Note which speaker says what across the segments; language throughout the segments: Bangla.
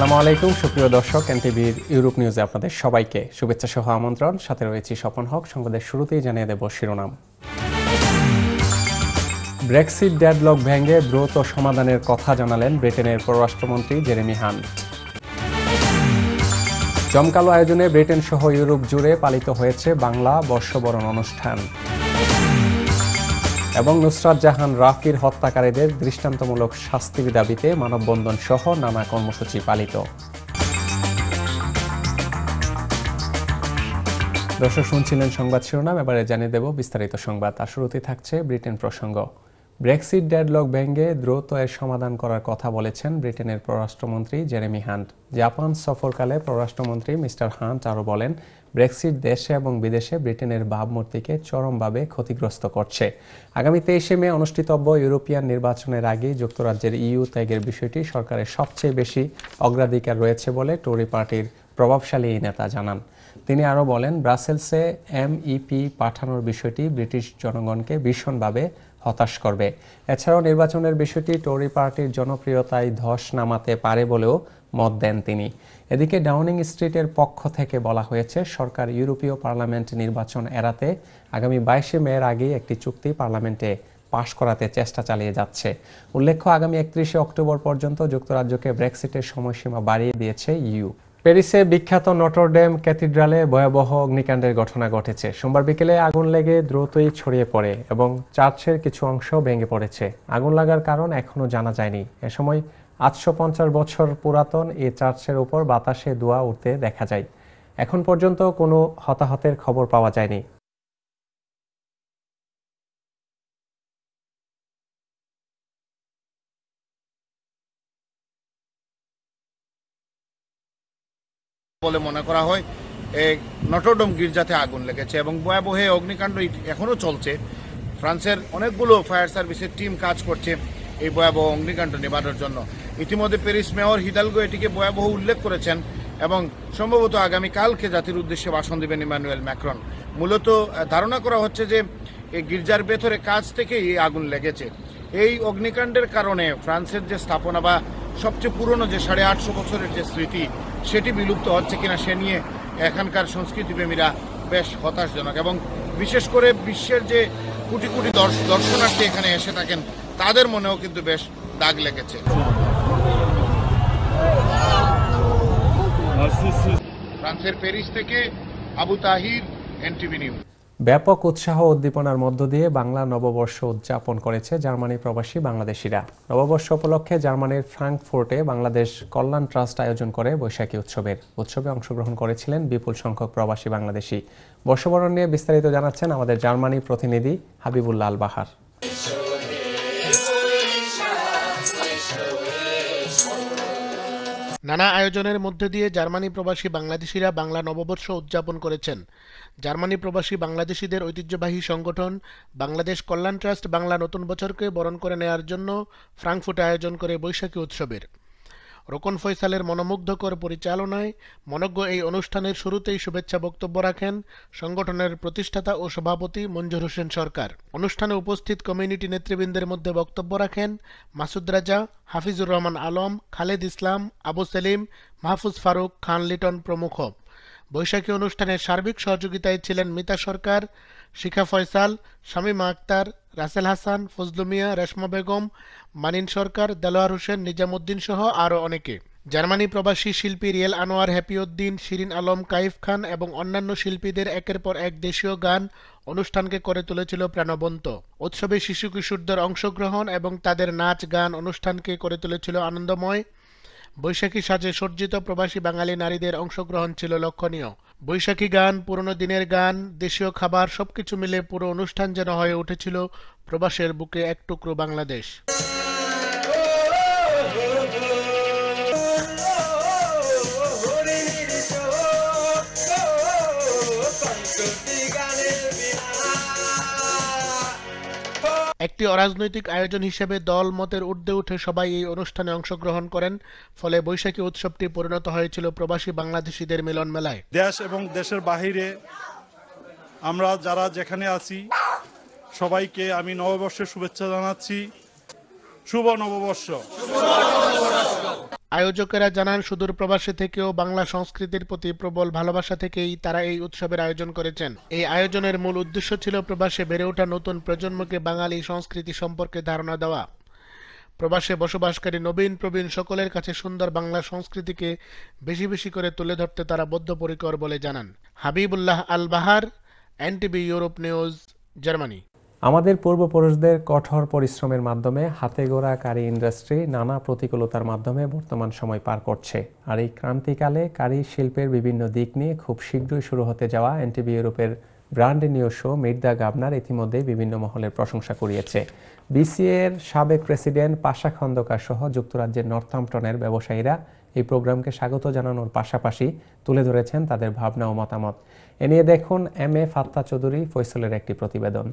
Speaker 1: আসসালামু আলাইকুম সুপ্রিয় দর্শক এনটিভির ইউরোপ নিউজে আপনাদের সবাইকে শুভেচ্ছা সহ আমন্ত্রণ সাথে রয়েছি স্বপন হক সংবাদের শুরুতেই জানিয়ে দেব শিরোনাম ব্রেক্সিট ড্যাডলক ভেঙে দ্রুত সমাধানের কথা জানালেন ব্রিটেনের পররাষ্ট্রমন্ত্রী জেরেমি হান জমকালো আয়োজনে ব্রিটেন সহ ইউরোপ জুড়ে পালিত হয়েছে বাংলা বর্ষবরণ অনুষ্ঠান এবং নুসরাত জাহান রাফির হত্যাকারীদের দৃষ্টান্তমূলক শাস্তির দাবিতে মানববন্ধন সহ নানা কর্মসূচি পালিত দর্শক শুনছিলেন সংবাদ শিরোনাম এবারে জানিয়ে দেব বিস্তারিত সংবাদ আর শুরুতে থাকছে ব্রিটেন প্রসঙ্গ ব্রেক্সিট ড্যাডলক ভেঙ্গে দ্রুত এর সমাধান করার কথা বলেছেন ব্রিটেনের পররাষ্ট্রমন্ত্রী জেরেমি হান্ট জাপান সফরকালে পররাষ্ট্রমন্ত্রী মিস্টার হান্ট আরও বলেন ব্রেক্সিট দেশে এবং বিদেশে ব্রিটেনের ভাবমূর্তিকে চরমভাবে ক্ষতিগ্রস্ত করছে আগামী তেইশে মে অনুষ্ঠিতব্য ইউরোপিয়ান নির্বাচনের আগে যুক্তরাজ্যের ইইউ ত্যাগের বিষয়টি সরকারের সবচেয়ে বেশি অগ্রাধিকার রয়েছে বলে টরি পার্টির প্রভাবশালী এই নেতা জানান তিনি আরও বলেন ব্রাসেলসে এমইপি পাঠানোর বিষয়টি ব্রিটিশ জনগণকে ভীষণভাবে হতাশ করবে এছাড়াও নির্বাচনের বিষয়টি টরি পার্টির জনপ্রিয়তায় ধস নামাতে পারে বলেও মত দেন তিনি এদিকে ডাউনিং স্ট্রিটের পক্ষ থেকে বলা হয়েছে সরকার ইউরোপীয় পার্লামেন্ট নির্বাচন এড়াতে আগামী বাইশে মের আগে একটি চুক্তি পার্লামেন্টে পাশ করাতে চেষ্টা চালিয়ে যাচ্ছে উল্লেখ্য আগামী একত্রিশে অক্টোবর পর্যন্ত যুক্তরাজ্যকে ব্রেক্সিটের সময়সীমা বাড়িয়ে দিয়েছে ইউ প্যারিসে বিখ্যাত নটরডেম ক্যাথিড্রালে ভয়াবহ অগ্নিকাণ্ডের ঘটনা ঘটেছে সোমবার বিকেলে আগুন লেগে দ্রুতই ছড়িয়ে পড়ে এবং চার্চের কিছু অংশ ভেঙে পড়েছে আগুন লাগার কারণ এখনও জানা যায়নি এ সময় আটশো পঞ্চাশ বছর পুরাতন এ চার্চের ওপর বাতাসে দোয়া উঠতে দেখা যায় এখন পর্যন্ত কোনো হতাহতের খবর পাওয়া যায়নি
Speaker 2: বলে মনে করা হয় এই নটরডম গির্জাতে আগুন লেগেছে এবং ভয়াবহ অগ্নিকাণ্ড এখনও চলছে ফ্রান্সের অনেকগুলো ফায়ার সার্ভিসের টিম কাজ করছে এই ভয়াবহ অগ্নিকাণ্ড নেবানোর জন্য ইতিমধ্যে প্যারিস মেয়র হিদালগো এটিকে ভয়াবহ উল্লেখ করেছেন এবং সম্ভবত আগামী কালকে জাতির উদ্দেশ্যে ভাষণ দেবেন ইমানুয়েল ম্যাক্রন মূলত ধারণা করা হচ্ছে যে এই গির্জার ভেতরে কাজ থেকে এই আগুন লেগেছে এই অগ্নিকাণ্ডের কারণে ফ্রান্সের যে স্থাপনা বা সবচেয়ে পুরনো যে সাড়ে আটশো বছরের যে স্মৃতি সেটি বিলুপ্ত হচ্ছে কিনা সে নিয়ে এখানকার সংস্কৃতিপ্রেমীরা বেশ হতাশজনক এবং বিশেষ করে বিশ্বের যে কোটি কোটি দর্শনার্থী এখানে এসে থাকেন তাদের মনেও কিন্তু বেশ দাগ লেগেছে ফ্রান্সের প্যারিস থেকে আবু তাহির এনটিভি নিউজ
Speaker 1: ব্যাপক উৎসাহ উদ্দীপনার মধ্য দিয়ে বাংলা নববর্ষ উদযাপন করেছে জার্মানি প্রবাসী বাংলাদেশিরা নববর্ষ উপলক্ষে জার্মানির ফ্রাঙ্কফোর্টে বাংলাদেশ কল্যাণ ট্রাস্ট আয়োজন করে বৈশাখী উৎসবের উৎসবে অংশগ্রহণ করেছিলেন বিপুল সংখ্যক প্রবাসী বাংলাদেশি বর্ষবরণ নিয়ে বিস্তারিত জানাচ্ছেন আমাদের জার্মানি প্রতিনিধি হাবিবুল্লাহ বাহার নানা আয়োজনের মধ্যে দিয়ে জার্মানি
Speaker 2: প্রবাসী বাংলাদেশিরা বাংলা নববর্ষ উদযাপন করেছেন জার্মানি প্রবাসী বাংলাদেশিদের ঐতিহ্যবাহী সংগঠন বাংলাদেশ কল্যাণ ট্রাস্ট বাংলা নতুন বছরকে বরণ করে নেয়ার জন্য ফ্রাঙ্কফুটে আয়োজন করে বৈশাখী উৎসবের রোকন ফৈসালের মনোমুগ্ধকর পরিচালনায় মনজ্ঞ এই অনুষ্ঠানের শুরুতেই শুভেচ্ছা বক্তব্য রাখেন সংগঠনের প্রতিষ্ঠাতা ও সভাপতি মঞ্জুর হোসেন সরকার অনুষ্ঠানে উপস্থিত কমিউনিটি নেতৃবৃন্দের মধ্যে বক্তব্য রাখেন মাসুদ রাজা হাফিজুর রহমান আলম খালেদ ইসলাম আবু সেলিম মাহফুজ ফারুক খান লিটন প্রমুখ বৈশাখী অনুষ্ঠানের সার্বিক সহযোগিতায় ছিলেন মিতা সরকার শিখা ফয়সাল শামীমা আক্তার রাসেল হাসান ফজলুমিয়া রেশমা বেগম মানিন সরকার দেলোয়ার হোসেন নিজামুদ্দিন সহ আরও অনেকে জার্মানি প্রবাসী শিল্পী রিয়েল আনোয়ার হ্যাপিউদ্দিন শিরিন আলম কাইফ খান এবং অন্যান্য শিল্পীদের একের পর এক দেশীয় গান অনুষ্ঠানকে করে তুলেছিল প্রাণবন্ত উৎসবে শিশু কিশোরদের অংশগ্রহণ এবং তাদের নাচ গান অনুষ্ঠানকে করে তুলেছিল আনন্দময় বৈশাখী সাজে সজ্জিত প্রবাসী বাঙালি নারীদের অংশগ্রহণ ছিল লক্ষণীয় বৈশাখী গান পুরনো দিনের গান দেশীয় খাবার সবকিছু মিলে পুরো অনুষ্ঠান যেন হয়ে উঠেছিল প্রবাসের বুকে এক টুকরো বাংলাদেশ একটি অরাজনৈতিক আয়োজন হিসেবে দল মতের ঊর্ধ্বে উঠে সবাই এই অনুষ্ঠানে অংশগ্রহণ করেন ফলে বৈশাখী উৎসবটি পরিণত হয়েছিল প্রবাসী বাংলাদেশিদের মিলন মেলায়
Speaker 3: দেশ এবং দেশের বাহিরে আমরা যারা যেখানে আছি সবাইকে আমি নববর্ষের শুভেচ্ছা জানাচ্ছি শুভ নববর্ষ
Speaker 2: আয়োজকেরা জানান সুদূর প্রবাসী থেকেও বাংলা সংস্কৃতির প্রতি প্রবল ভালোবাসা থেকেই তারা এই উৎসবের আয়োজন করেছেন এই আয়োজনের মূল উদ্দেশ্য ছিল প্রবাসে বেড়ে ওঠা নতুন প্রজন্মকে বাঙালি সংস্কৃতি সম্পর্কে ধারণা দেওয়া প্রবাসে বসবাসকারী নবীন প্রবীণ সকলের কাছে সুন্দর বাংলা সংস্কৃতিকে বেশি বেশি করে তুলে ধরতে তারা বদ্ধপরিকর বলে জানান Habibullah Al Bahar NTV Europe news Germany
Speaker 1: আমাদের পূর্বপুরুষদের কঠোর পরিশ্রমের মাধ্যমে হাতে গোড়া কারি ইন্ডাস্ট্রি নানা প্রতিকূলতার মাধ্যমে বর্তমান সময় পার করছে আর এই ক্রান্তিকালে কারি শিল্পের বিভিন্ন দিক নিয়ে খুব শীঘ্রই শুরু হতে যাওয়া এনটিভি ইউরোপের brand new show meet governor ইতিমধ্যে বিভিন্ন মহলের প্রশংসা করিয়েছে এর সাবেক প্রেসিডেন্ট পাশা খন্দকার সহ যুক্তরাজ্যের নর্থাম্পটনের ব্যবসায়ীরা এই প্রোগ্রামকে স্বাগত জানানোর পাশাপাশি তুলে ধরেছেন তাদের ভাবনা ও মতামত এ নিয়ে দেখুন এম এ ফাত্তা চৌধুরী ফৈসলের একটি
Speaker 4: প্রতিবেদন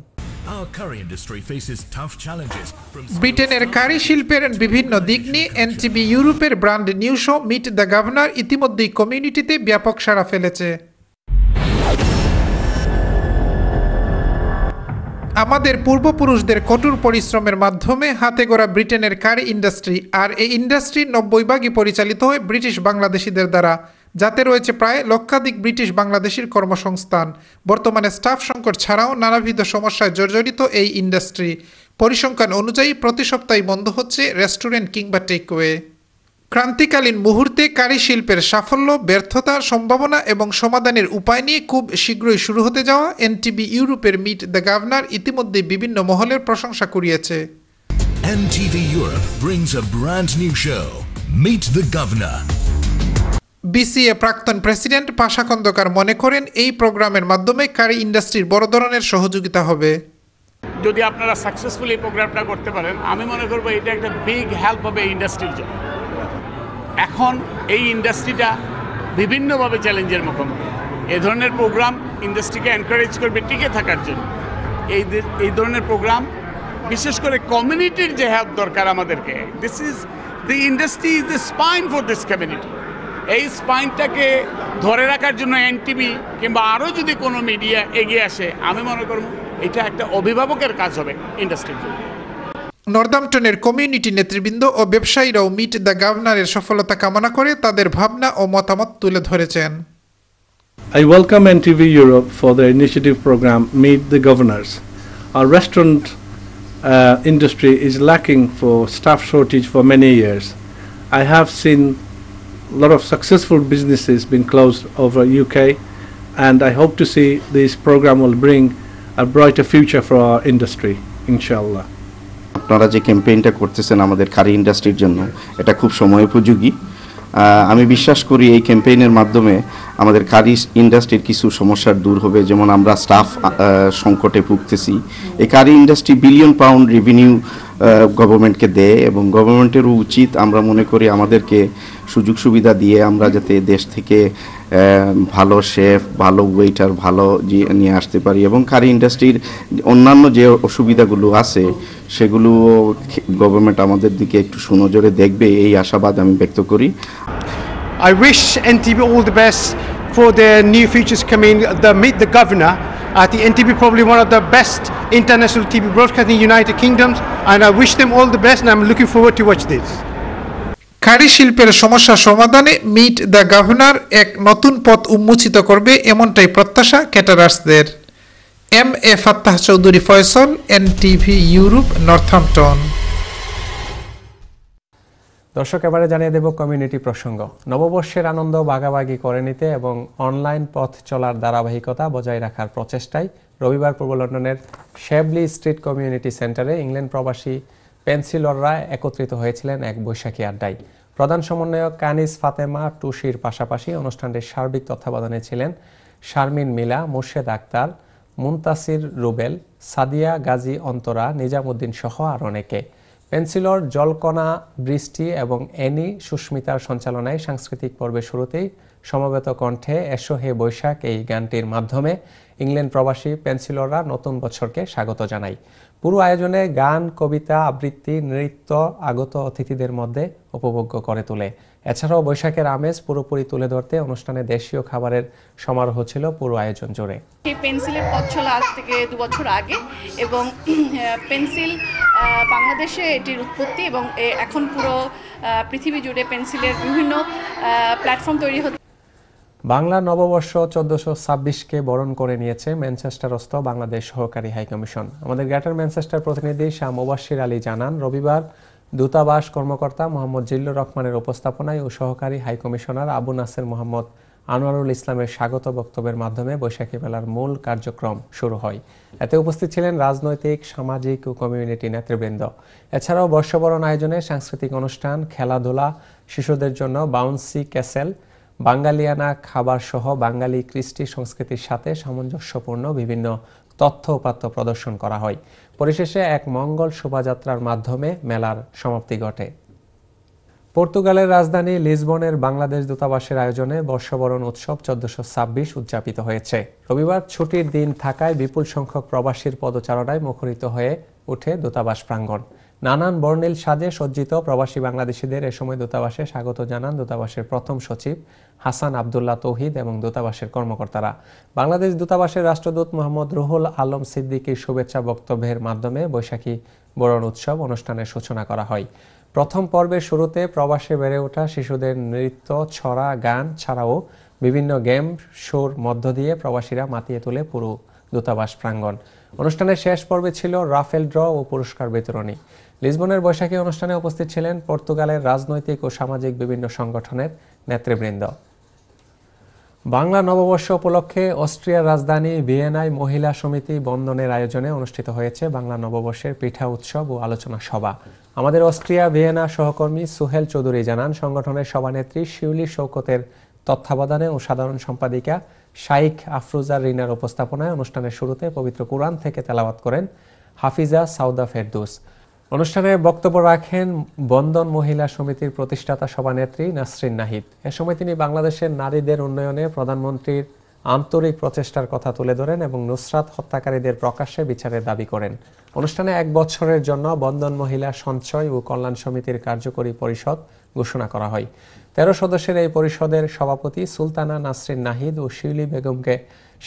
Speaker 4: ব্রিটেনের কারি শিল্পের বিভিন্ন দিক নিয়ে এনটিভি ইউরোপের brand new show meet the governor ইতিমধ্যেই কমিউনিটিতে ব্যাপক সাড়া ফেলেছে আমাদের পূর্বপুরুষদের কঠোর পরিশ্রমের মাধ্যমে হাতে গড়া ব্রিটেনের কারি ইন্ডাস্ট্রি আর এই ইন্ডাস্ট্রি নব্বই ভাগই পরিচালিত হয় ব্রিটিশ বাংলাদেশিদের দ্বারা যাতে রয়েছে প্রায় লক্ষাধিক ব্রিটিশ বাংলাদেশির কর্মসংস্থান বর্তমানে স্টাফ সংকট ছাড়াও নানাবিধ সমস্যায় জর্জরিত এই ইন্ডাস্ট্রি পরিসংখ্যান অনুযায়ী প্রতি সপ্তাহে বন্ধ হচ্ছে রেস্টুরেন্ট কিংবা টেকওয়ে ক্রান্তিকালীন মুহূর্তে কারি শিল্পের সাফল্য ব্যর্থতা সম্ভাবনা এবং সমাধানের উপায় নিয়ে খুব শীঘ্রই শুরু হতে যাওয়া এনটিবি ইউরোপের মিট দ্য গভর্নর ইতিমধ্যে বিভিন্ন মহলের প্রশংসা করিয়েছে NTV Europe brings a brand new show, Meet the Governor. BCA প্রাক্তন প্রেসিডেন্ট পাশা খন্দকার মনে করেন এই প্রোগ্রামের মাধ্যমে কারি ইন্ডাস্ট্রির বড় ধরনের সহযোগিতা হবে
Speaker 2: যদি আপনারা সাকসেসফুলি এই প্রোগ্রামটা করতে পারেন আমি মনে করবো এটা একটা বিগ হেল্প হবে ইন্ডাস্ট্রির জন্য এখন এই ইন্ডাস্ট্রিটা বিভিন্নভাবে চ্যালেঞ্জের মুখোমুখি এ ধরনের প্রোগ্রাম ইন্ডাস্ট্রিকে এনকারেজ করবে টিকে থাকার জন্য এই এই ধরনের প্রোগ্রাম বিশেষ করে কমিউনিটির যে হেল্প দরকার আমাদেরকে this is the industry is the spine for this community এই স্পাইনটাকে ধরে রাখার জন্য এনটিভি কিংবা আরও যদি কোনো মিডিয়া এগিয়ে আসে আমি মনে করব এটা একটা অভিভাবকের কাজ হবে ইন্ডাস্ট্রির জন্য
Speaker 4: নর্দামটনের কমিউনিটি নেতৃবৃন্দ ও ব্যবসায়ীরাও মিট দ্য গভর্নরের সফলতা কামনা করে তাদের ভাবনা ও মতামত তুলে ধরেছেন
Speaker 3: I welcome NTV Europe for their initiative program Meet the Governors. Our restaurant uh, industry is lacking for staff shortage for many years. I have seen a lot of successful businesses been closed over UK and I hope to see this program will bring a brighter future for our industry inshallah.
Speaker 2: আপনারা যে ক্যাম্পেইনটা করতেছেন আমাদের কারি ইন্ডাস্ট্রির জন্য এটা খুব সময় উপযোগী আমি বিশ্বাস করি এই ক্যাম্পেইনের মাধ্যমে আমাদের কারি ইন্ডাস্ট্রির কিছু সমস্যার দূর হবে যেমন আমরা স্টাফ সংকটে ভুগতেছি এই curry industry billion pound revenue গভর্নমেন্টকে দেয় এবং গভর্নমেন্টেরও উচিত আমরা মনে করি আমাদেরকে সুযোগ সুবিধা দিয়ে আমরা যাতে দেশ থেকে ভালো শেফ ভালো ওয়েটার ভালো নিয়ে আসতে পারি এবং কারি ইন্ডাস্ট্রির অন্যান্য যে অসুবিধাগুলো আছে সেগুলো গভর্নমেন্ট আমাদের দিকে একটু সুনজরে দেখবে এই আশাবাদ আমি ব্যক্ত করি
Speaker 4: I wish NTB all the best for their new features coming, the Meet the Governor. I think NTB probably one of the best international TV broadcasts in the United Kingdom. and I wish them all the best and I'm looking forward to watch this. কারি শিল্পের সমস্যা সমাধানে মিট দ্য গভর্নর এক নতুন পথ উন্মোচিত করবে এমনটাই প্রত্যাশা ক্যাটারার্সদের M A Fattah Chowdhury Faisal N TV Europe Northampton
Speaker 1: দর্শক এবারে জানিয়ে দেব কমিউনিটি প্রসঙ্গ নববর্ষের আনন্দ ভাগাভাগি করে নিতে এবং অনলাইন পথ চলার ধারাবাহিকতা বজায় রাখার প্রচেষ্টায় রবিবার পূর্ব লন্ডনের শেবলি স্ট্রিট কমিউনিটি সেন্টারে ইংল্যান্ড প্রবাসী পেন্সিলররা একত্রিত হয়েছিলেন এক বৈশাখী আড্ডায় প্রধান সমন্বয়ক কানিস ফাতেমা টুসির পাশাপাশি অনুষ্ঠানটির সার্বিক তত্ত্বাবধানে ছিলেন শারমিন মিলা মুর্শেদ আক্তার মুন্তাসির রুবেল সাদিয়া গাজী অন্তরা নিজামুদ্দিন সহ আর অনেকে পেন্সিলর জলকণা বৃষ্টি এবং অ্যানি সুস্মিতার সঞ্চালনায় সাংস্কৃতিক পর্বের শুরুতেই সমবেত কণ্ঠে এসো হে বৈশাখ এই গানটির মাধ্যমে ইংল্যান্ড প্রবাসী পেন্সিলররা নতুন বছরকে স্বাগত জানাই পুরো আয়োজনে গান কবিতা আবৃত্তি নৃত্য আগত অতিথিদের মধ্যে উপভোগ্য করে তোলে এছাড়াও বৈশাখের আমেজ পুরোপুরি তুলে ধরতে অনুষ্ঠানে দেশীয় খাবারের সমারোহ ছিল পুরো আয়োজন জুড়ে
Speaker 5: পেন্সিলের পথ আজ থেকে দু বছর আগে এবং পেন্সিল বাংলাদেশে এটির উৎপত্তি এবং এখন পুরো পৃথিবী জুড়ে পেন্সিলের বিভিন্ন প্ল্যাটফর্ম তৈরি হচ্ছে
Speaker 1: বাংলা নববর্ষ চোদ্দশো ছাব্বিশকে বরণ করে নিয়েছে ম্যানচেস্টারস্থ বাংলাদেশ সহকারী হাইকমিশন আমাদের গ্রেটার ম্যানচেস্টার প্রতিনিধি শাহ মুবাসির আলী জানান রবিবার দূতাবাস কর্মকর্তা মোহাম্মদ জিল্লুর রহমানের উপস্থাপনায় ও সহকারী হাইকমিশনার আবু নাসের মোহাম্মদ আনোয়ারুল ইসলামের স্বাগত বক্তব্যের মাধ্যমে বৈশাখী মেলার মূল কার্যক্রম শুরু হয় এতে উপস্থিত ছিলেন রাজনৈতিক সামাজিক ও কমিউনিটি নেতৃবৃন্দ এছাড়াও বর্ষবরণ আয়োজনে সাংস্কৃতিক অনুষ্ঠান খেলাধুলা শিশুদের জন্য বাউন্সি ক্যাসেল বাঙালিয়ানা খাবার সহ বাঙালি কৃষ্টি সংস্কৃতির সাথে সামঞ্জস্যপূর্ণ বিভিন্ন তথ্য উপাত্ত প্রদর্শন করা হয় পরিশেষে এক মঙ্গল শোভাযাত্রার মাধ্যমে মেলার সমাপ্তি ঘটে পর্তুগালের রাজধানী লিসবনের বাংলাদেশ দূতাবাসের আয়োজনে বর্ষবরণ উৎসব চোদ্দশো ছাব্বিশ উদযাপিত হয়েছে রবিবার ছুটির দিন থাকায় বিপুল সংখ্যক প্রবাসীর পদচারণায় মুখরিত হয়ে ওঠে দূতাবাস প্রাঙ্গণ নানান বর্ণিল সাজে সজ্জিত প্রবাসী বাংলাদেশিদের এ সময় দূতাবাসে স্বাগত জানান দূতাবাসের প্রথম সচিব হাসান আবদুল্লাহ তৌহিদ এবং দূতাবাসের কর্মকর্তারা বাংলাদেশ দূতাবাসের রাষ্ট্রদূত মোহাম্মদ রুহুল আলম সিদ্দিকীর শুভেচ্ছা বক্তব্যের মাধ্যমে বৈশাখী বরণ উৎসব অনুষ্ঠানের সূচনা করা হয় প্রথম পর্বের শুরুতে প্রবাসে বেড়ে ওঠা শিশুদের নৃত্য ছড়া গান ছাড়াও বিভিন্ন গেম শোর মধ্য দিয়ে প্রবাসীরা মাতিয়ে তোলে পুরো দূতাবাস প্রাঙ্গণ অনুষ্ঠানের শেষ পর্বে ছিল রাফেল ড্র ও পুরস্কার বিতরণী লিসবনের বৈশাখী অনুষ্ঠানে উপস্থিত ছিলেন পর্তুগালের রাজনৈতিক ও সামাজিক বিভিন্ন সংগঠনের নেতৃবৃন্দ বাংলা নববর্ষ উপলক্ষে অস্ট্রিয়ার রাজধানী ভিয়েনায় মহিলা সমিতি বন্ধনের আয়োজনে অনুষ্ঠিত হয়েছে বাংলা নববর্ষের পিঠা উৎসব ও আলোচনা সভা আমাদের অস্ট্রিয়া ভিয়েনা সহকর্মী সুহেল চৌধুরী জানান সংগঠনের সভানেত্রী শিউলি শৌকতের তত্ত্বাবধানে ও সাধারণ সম্পাদিকা শাইখ আফরোজা রিনার উপস্থাপনায় অনুষ্ঠানের শুরুতে পবিত্র কোরআন থেকে তেলাওয়াত করেন হাফিজা সাউদা ফেরদুস অনুষ্ঠানে বক্তব্য রাখেন বন্ধন মহিলা সমিতির প্রতিষ্ঠাতা সভানেত্রী নাসরিন নাহিদ এ সময় তিনি বাংলাদেশের নারীদের উন্নয়নে প্রধানমন্ত্রীর আন্তরিক প্রচেষ্টার কথা তুলে ধরেন এবং নুসরাত হত্যাকারীদের প্রকাশ্যে বিচারের দাবি করেন অনুষ্ঠানে এক বছরের জন্য বন্ধন মহিলা সঞ্চয় ও কল্যাণ সমিতির কার্যকরী পরিষদ ঘোষণা করা হয় তেরো সদস্যের এই পরিষদের সভাপতি সুলতানা নাসরিন নাহিদ ও শিউলি বেগমকে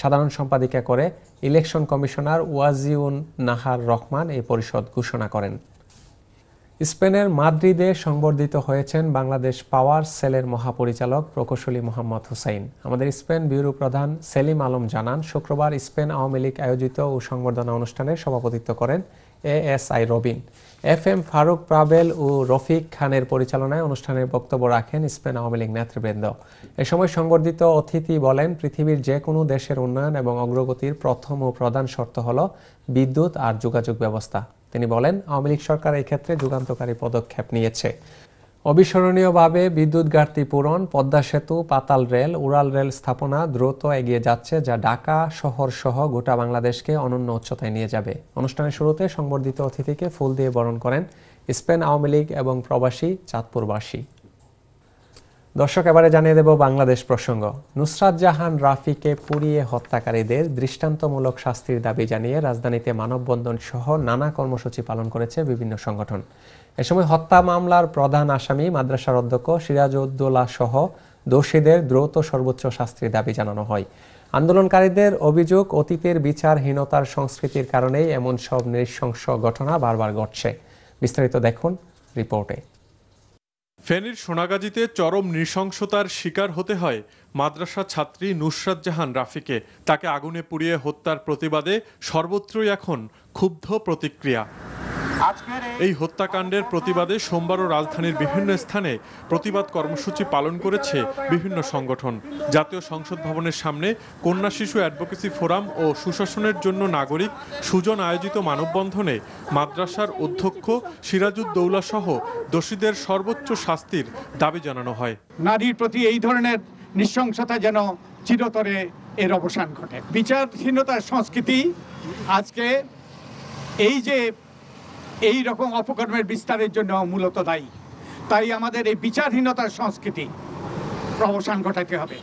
Speaker 1: সাধারণ সম্পাদিকা করে ইলেকশন কমিশনার ওয়াজিউন নাহার রহমান এই পরিষদ ঘোষণা করেন স্পেনের মাদ্রিদে সংবর্ধিত হয়েছেন বাংলাদেশ পাওয়ার সেলের মহাপরিচালক প্রকৌশলী মোহাম্মদ হুসাইন আমাদের স্পেন ব্যুরো প্রধান সেলিম আলম জানান শুক্রবার স্পেন আওয়ামী লীগ আয়োজিত ও সংবর্ধনা অনুষ্ঠানে সভাপতিত্ব করেন A S I Robin F M Faruk Prabel ও রফিক খানের পরিচালনায় অনুষ্ঠানের বক্তব্য রাখেন স্পেন আওয়ামী লীগ নেতৃবৃন্দ এ সময় সংবর্ধিত অতিথি বলেন পৃথিবীর যে কোনো দেশের উন্নয়ন এবং অগ্রগতির প্রথম ও প্রধান শর্ত হল বিদ্যুৎ আর যোগাযোগ ব্যবস্থা তিনি বলেন আওয়ামী লীগ সরকার এক্ষেত্রে যুগান্তকারী পদক্ষেপ নিয়েছে অবিস্মরণীয়ভাবে বিদ্যুৎ ঘাটতি পূরণ পদ্মা সেতু পাতাল রেল উড়াল রেল স্থাপনা দ্রুত এগিয়ে যাচ্ছে যা ঢাকা শহর সহ গোটা বাংলাদেশকে অনন্য উচ্চতায় নিয়ে যাবে অনুষ্ঠানের শুরুতে সংবর্ধিত অতিথিকে ফুল দিয়ে বরণ করেন স্পেন আওয়ামী লীগ এবং প্রবাসী চাঁদপুরবাসী দর্শক এবারে জানিয়ে দেব বাংলাদেশ প্রসঙ্গ নুসরাত জাহান রাফিকে পুড়িয়ে হত্যাকারীদের দৃষ্টান্তমূলক শাস্তির দাবি জানিয়ে রাজধানীতে মানববন্ধন সহ নানা কর্মসূচি পালন করেছে বিভিন্ন সংগঠন এ সময় হত্যা মামলার প্রধান আসামি মাদ্রাসার অধ্যক্ষ সিরাজউদ্দৌলা সহ দোষীদের দ্রুত সর্বোচ্চ শাস্তির দাবি জানানো হয় আন্দোলনকারীদের অভিযোগ অতীতের বিচারহীনতার সংস্কৃতির কারণেই এমন সব নৃশংস ঘটনা বারবার ঘটছে বিস্তারিত দেখুন রিপোর্টে
Speaker 3: ফেনীর সোনাগাজীতে চরম নৃশংসতার শিকার হতে হয় মাদ্রাসা ছাত্রী নুসরাত জাহান রাফিকে তাকে আগুনে পুড়িয়ে হত্যার প্রতিবাদে সর্বত্রই এখন ক্ষুব্ধ প্রতিক্রিয়া এই হত্যাকাণ্ডের প্রতিবাদে সোমবারও রাজধানীর বিভিন্ন স্থানে প্রতিবাদ কর্মসূচি পালন করেছে বিভিন্ন সংগঠন জাতীয় সংসদ ভবনের সামনে কন্যা শিশু অ্যাডভোকেসি ফোরাম ও সুশাসনের জন্য নাগরিক সুজন আয়োজিত মানববন্ধনে মাদ্রাসার অধ্যক্ষ সিরাজুদ্দৌলা সহ দোষীদের সর্বোচ্চ শাস্তির দাবি জানানো হয় নারীর প্রতি এই ধরনের নৃশংসতা যেন চিরতরে এর অবসান ঘটে বিচারহীনতার সংস্কৃতি আজকে
Speaker 1: এই যে এই রকম অপকর্মের বিস্তারের জন্য মূলত দায়ী তাই আমাদের এই বিচারহীনতার সংস্কৃতি অবসান ঘটাতে হবে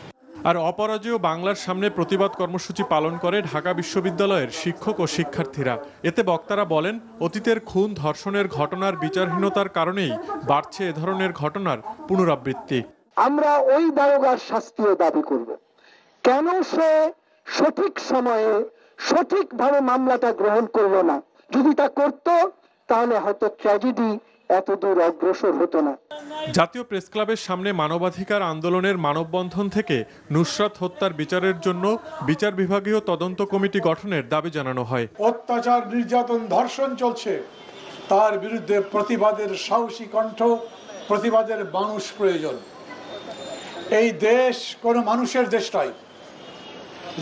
Speaker 3: আর অপরাজেয় বাংলার সামনে প্রতিবাদ কর্মসূচি পালন করে ঢাকা বিশ্ববিদ্যালয়ের শিক্ষক ও শিক্ষার্থীরা এতে বক্তারা বলেন অতীতের খুন ধর্ষণের ঘটনার বিচারহীনতার কারণেই বাড়ছে এ ধরনের ঘটনার পুনরাবৃত্তি আমরা ওই দারোগার শাস্তিও দাবি করব
Speaker 4: কেন সে সঠিক সময়ে সঠিকভাবে মামলাটা গ্রহণ করলো না যদি তা করতো তাহলে হয়তো ট্র্যাজেডি এত দূর অগ্রসর
Speaker 3: হতো না জাতীয় প্রেস ক্লাবের সামনে মানবাধিকার আন্দোলনের মানববন্ধন থেকে নুসরাত হত্যার বিচারের জন্য বিচার বিভাগীয় তদন্ত কমিটি গঠনের দাবি জানানো হয় অত্যাচার নির্যাতন ধর্ষণ চলছে তার বিরুদ্ধে প্রতিবাদের সাহসী কণ্ঠ প্রতিবাদের মানুষ প্রয়োজন এই দেশ কোন মানুষের দেশ নয়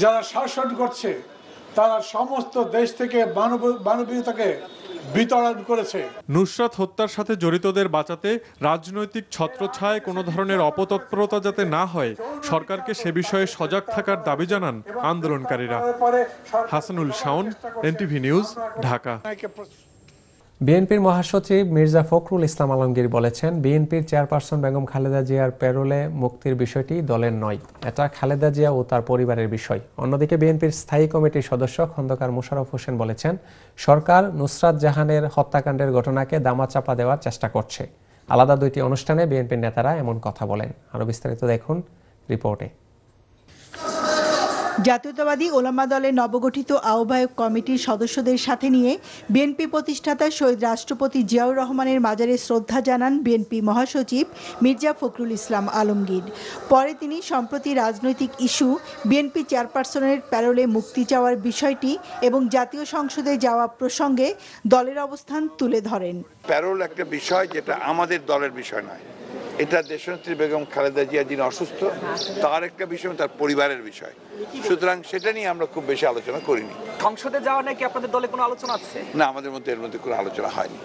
Speaker 3: যারা শাসন করছে তারা সমস্ত দেশ থেকে মানব মানবীয়তাকে বিতরণ করেছে নুসরাত হত্যার সাথে জড়িতদের বাঁচাতে রাজনৈতিক ছত্রছায় কোনো ধরনের অপতৎপরতা যাতে না হয় সরকারকে সে বিষয়ে সজাগ থাকার দাবি জানান আন্দোলনকারীরা হাসানুল শাওন এনটিভি নিউজ ঢাকা
Speaker 1: বিএনপির মহাসচিব মির্জা ফখরুল ইসলাম আলমগীর বলেছেন বিএনপির চেয়ারপারসন বেগম খালেদা জিয়ার প্যারোলে মুক্তির বিষয়টি দলের নয় এটা খালেদা জিয়া ও তার পরিবারের বিষয় অন্যদিকে বিএনপির স্থায়ী কমিটির সদস্য খন্দকার মুশারফ হোসেন বলেছেন সরকার নুসরাত জাহানের হত্যাকাণ্ডের ঘটনাকে দামাচাপা দেওয়ার চেষ্টা করছে আলাদা দুইটি অনুষ্ঠানে বিএনপির নেতারা এমন কথা বলেন আরও বিস্তারিত দেখুন রিপোর্টে
Speaker 5: জাতীয়তাবাদী ওলামা দলের নবগঠিত আহ্বায়ক কমিটির সদস্যদের সাথে নিয়ে বিএনপি প্রতিষ্ঠাতা শহীদ রাষ্ট্রপতি জিয়াউর রহমানের মাজারে শ্রদ্ধা জানান বিএনপি মহাসচিব মির্জা ফখরুল ইসলাম আলমগীর পরে তিনি সম্প্রতি রাজনৈতিক ইস্যু বিএনপি চেয়ারপারসনের প্যারোলে মুক্তি চাওয়ার বিষয়টি এবং জাতীয় সংসদে যাওয়া প্রসঙ্গে দলের অবস্থান তুলে ধরেন
Speaker 4: প্যারোল একটা বিষয় যেটা আমাদের দলের বিষয় নয় এটা দেশনেত্রী বেগম খালেদা জিয়া যিনি অসুস্থ তার একটা বিষয় তার পরিবারের বিষয় সুতরাং সেটা নিয়ে আমরা খুব বেশি আলোচনা করিনি সংসদে যাওয়া নাকি আপনাদের দলে কোনো আলোচনা আছে না আমাদের মধ্যে এর মধ্যে কোনো আলোচনা হয়নি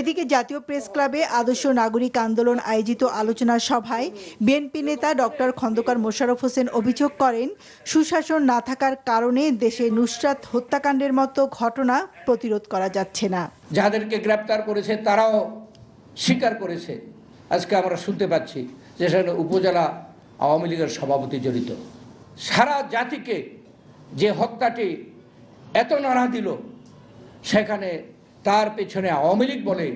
Speaker 5: এদিকে জাতীয় প্রেস ক্লাবে আদর্শ নাগরিক আন্দোলন আয়োজিত আলোচনা সভায় বিএনপি নেতা ডক্টর খন্দকার মোশাররফ হোসেন অভিযোগ করেন সুশাসন না থাকার কারণে দেশে নুসরাত হত্যাকাণ্ডের মতো ঘটনা প্রতিরোধ করা যাচ্ছে না
Speaker 1: যাদেরকে গ্রেপ্তার করেছে তারাও স্বীকার করেছে আজকে আমরা শুনতে পাচ্ছি যে সেখানে উপজেলা আওয়ামী লীগের সভাপতি জড়িত সারা জাতিকে যে হত্যাটি এত নাড়া দিল সেখানে তার পেছনে আওয়ামী লীগ বলে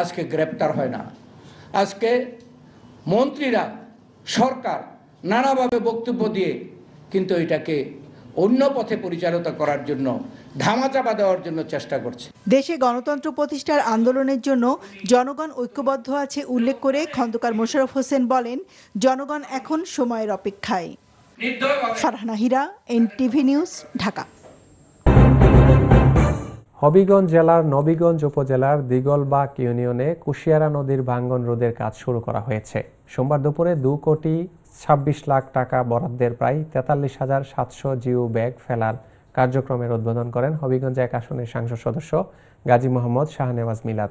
Speaker 1: আজকে গ্রেপ্তার হয় না আজকে মন্ত্রীরা সরকার নানাভাবে বক্তব্য দিয়ে
Speaker 2: কিন্তু এটাকে অন্য পথে পরিচালনা করার জন্য ধামাচাপা দেওয়ার জন্য
Speaker 1: চেষ্টা করছে
Speaker 5: দেশে গণতন্ত্র প্রতিষ্ঠার আন্দোলনের জন্য জনগণ ঐক্যবদ্ধ আছে উল্লেখ করে খন্দকার মোশারফ হোসেন বলেন জনগণ এখন সময়ের অপেক্ষায় ফারহানা হিরা এনটিভি নিউজ ঢাকা
Speaker 1: হবিগঞ্জ জেলার নবীগঞ্জ উপজেলার দিগলবাগ ইউনিয়নে কুশিয়ারা নদীর ভাঙ্গন রোধের কাজ শুরু করা হয়েছে সোমবার দুপুরে দু কোটি ছাব্বিশ লাখ টাকা বরাদ্দের প্রায় তেতাল্লিশ হাজার সাতশো জিও ব্যাগ ফেলার কার্যক্রমের উদ্বোধন করেন হবিগঞ্জ এক আসনের সাংসদ সদস্য গাজী মোহাম্মদ শাহনেওয়াজ মিলাদ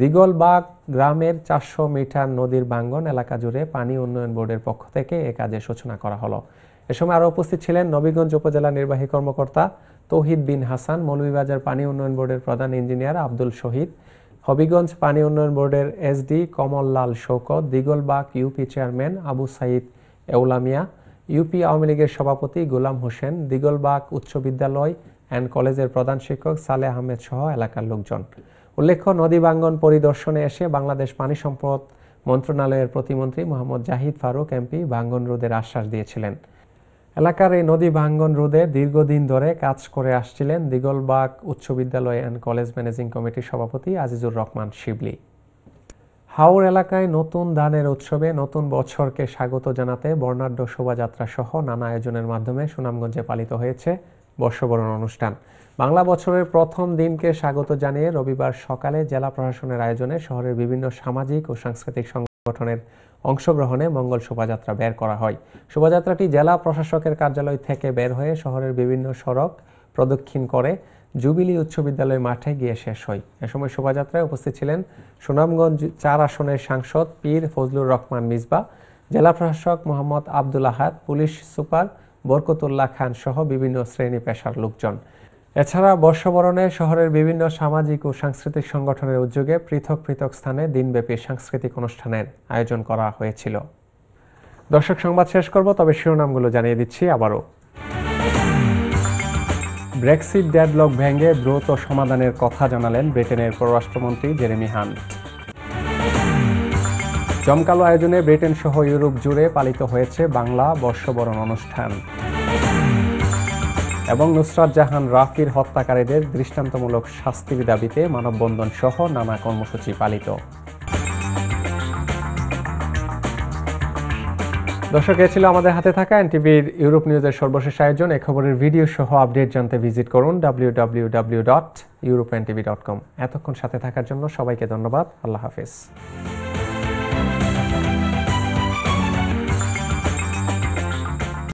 Speaker 1: দিগলবাগ গ্রামের চারশো মিটার নদীর বাঙ্গন এলাকা জুড়ে পানি উন্নয়ন বোর্ডের পক্ষ থেকে এ কাজে সূচনা করা হলো এ সময় আরও উপস্থিত ছিলেন নবীগঞ্জ উপজেলা নির্বাহী কর্মকর্তা তৌহিদ বিন হাসান মৌলভীবাজার পানি উন্নয়ন বোর্ডের প্রধান ইঞ্জিনিয়ার আব্দুল শহীদ হবিগঞ্জ পানি উন্নয়ন বোর্ডের SD Kamal Lal Shoukat Diglabag UP chairman Abu Saeed এউলামিয়া ইউপি আওয়ামী লীগের সভাপতি গোলাম হোসেন দিগলবাগ উচ্চ বিদ্যালয় অ্যান্ড কলেজের প্রধান শিক্ষক সালে আহমেদ সহ এলাকার লোকজন উল্লেখ্য নদী বাঙ্গন পরিদর্শনে এসে বাংলাদেশ পানি সম্পদ মন্ত্রণালয়ের প্রতিমন্ত্রী মোহাম্মদ জাহিদ ফারুক এমপি ভাঙ্গন রোধের আশ্বাস দিয়েছিলেন এলাকার এই নদী ভাঙ্গন রোধে দীর্ঘদিন ধরে কাজ করে আসছিলেন দিগলবাগ উচ্চ বিদ্যালয় অ্যান্ড কলেজ ম্যানেজিং কমিটির সভাপতি আজিজুর রহমান শিবলি হাওর এলাকায় নতুন দানের উৎসবে নতুন বছরকে স্বাগত জানাতে বর্ণাঢ্য শোভাযাত্রা সহ নানা আয়োজনের মাধ্যমে সুনামগঞ্জে পালিত হয়েছে বর্ষবরণ অনুষ্ঠান বাংলা বছরের প্রথম দিনকে স্বাগত জানিয়ে রবিবার সকালে জেলা প্রশাসনের আয়োজনে শহরের বিভিন্ন সামাজিক ও সাংস্কৃতিক সংগঠনের অংশগ্রহণে মঙ্গল শোভাযাত্রা বের করা হয় শোভাযাত্রাটি জেলা প্রশাসকের কার্যালয় থেকে বের হয়ে শহরের বিভিন্ন সড়ক প্রদক্ষিণ করে জুবিলি উচ্চ বিদ্যালয় মাঠে গিয়ে শেষ হয় এ সময় শোভাযাত্রায় উপস্থিত ছিলেন সুনামগঞ্জ চার আসনের সাংসদ পীর ফজলুর রহমান মিসবা জেলা প্রশাসক মোহাম্মদ আব্দুল আহাদ পুলিশ সুপার বরকতুল্লাহ খান সহ বিভিন্ন শ্রেণী পেশার লোকজন এছাড়া বর্ষবরণে শহরের বিভিন্ন সামাজিক ও সাংস্কৃতিক সংগঠনের উদ্যোগে পৃথক পৃথক স্থানে দিনব্যাপী সাংস্কৃতিক অনুষ্ঠানের আয়োজন করা হয়েছিল দর্শক সংবাদ শেষ করব তবে শিরোনামগুলো জানিয়ে দিচ্ছি আবারও ব্রেক্সিট ডেডলক ভেঙে দ্রুত সমাধানের কথা জানালেন ব্রিটেনের পররাষ্ট্রমন্ত্রী জেরেমি হান্ট জমকালো আয়োজনে ব্রিটেন সহ ইউরোপ জুড়ে পালিত হয়েছে বাংলা বর্ষবরণ অনুষ্ঠান এবং নুসরাত জাহান রাফির হত্যাকারীদের দৃষ্টান্তমূলক শাস্তির দাবিতে মানববন্ধন সহ নানা কর্মসূচি পালিত দর্শক এ ছিল আমাদের হাতে থাকা এনটিভির ইউরোপ নিউজের সর্বশেষ আয়োজন এ খবরের ভিডিও সহ আপডেট জানতে ভিজিট করুন ডাব্লিউ এতক্ষণ সাথে থাকার জন্য সবাইকে ধন্যবাদ আল্লাহ হাফেজ